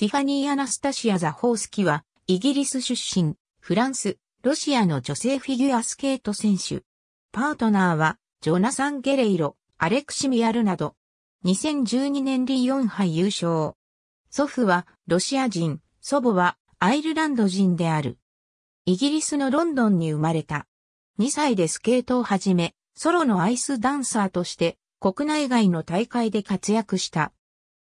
ティファニー・アナスタシア・ザホースキは、イギリス出身、フランス、ロシアの女性フィギュアスケート選手。パートナーは、ジョナサン・ゲレイロ、アレクシミアルなど、2012年リーン杯優勝。祖父はロシア人、祖母はアイルランド人である。イギリスのロンドンに生まれた。2歳でスケートを始め、ソロのアイスダンサーとして国内外の大会で活躍した。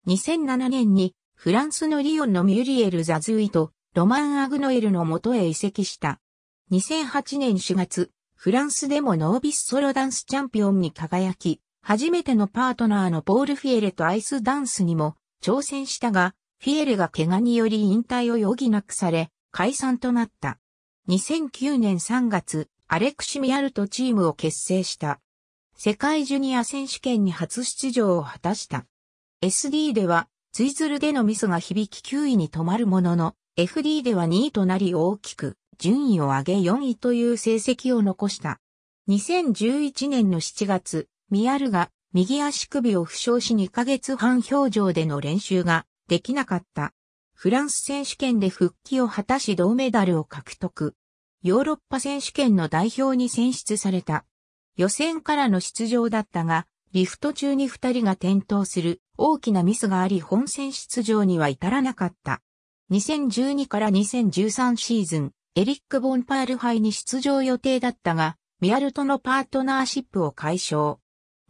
2007年にフランスのリオンのミュリエル・ザズイとロマン・アグノエルの元へ移籍した。2008年4月、フランスでもノービスソロダンスチャンピオンに輝き、初めてのパートナーのポール・フィエレとアイスダンスにも挑戦したが、フィエレが怪我により引退を余儀なくされ、解散となった。2009年3月、アレクシミアルとチームを結成した。世界ジュニア選手権に初出場を果たした。SD ではツイズルでのミスが響き9位に止まるものの、FD では2位となり大きく、順位を上げ4位という成績を残した。2011年の7月、ミアルが右足首を負傷し2ヶ月半表情での練習ができなかった。フランス選手権で復帰を果たし銅メダルを獲得。ヨーロッパ選手権の代表に選出された。予選からの出場だったが、リフト中に二人が転倒する大きなミスがあり本戦出場には至らなかった。2012から2013シーズン、エリック・ボンパール杯に出場予定だったが、ミアルとのパートナーシップを解消。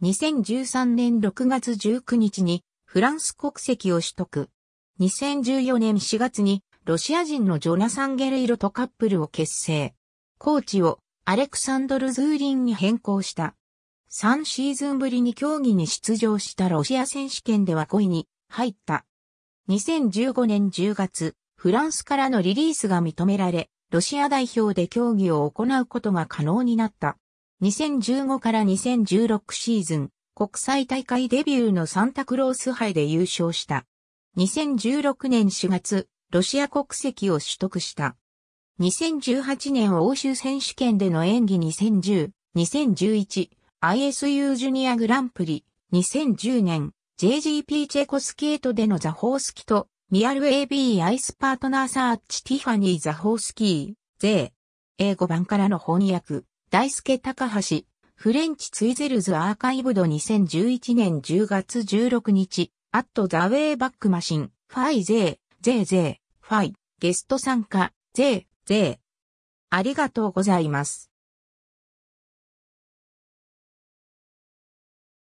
2013年6月19日にフランス国籍を取得。2014年4月にロシア人のジョナサン・ゲレイロとカップルを結成。コーチをアレクサンドル・ズーリンに変更した。3シーズンぶりに競技に出場したロシア選手権では5位に入った。2015年10月、フランスからのリリースが認められ、ロシア代表で競技を行うことが可能になった。2015から2016シーズン、国際大会デビューのサンタクロース杯で優勝した。2016年4月、ロシア国籍を取得した。2018年欧州選手権での演技2010、2011、ISU ジュニアグランプリ2010年 JGP チェコスケートでのザホースキとミアル AB アイスパートナーサーチティファニーザホースキー、税。英語版からの翻訳、大輔高橋、フレンチツイゼルズアーカイブド2011年10月16日、アットザウェイバックマシン、ファイゼー、ゼーゼー、ファイ、ゲスト参加、ゼー、ゼー。ありがとうございます。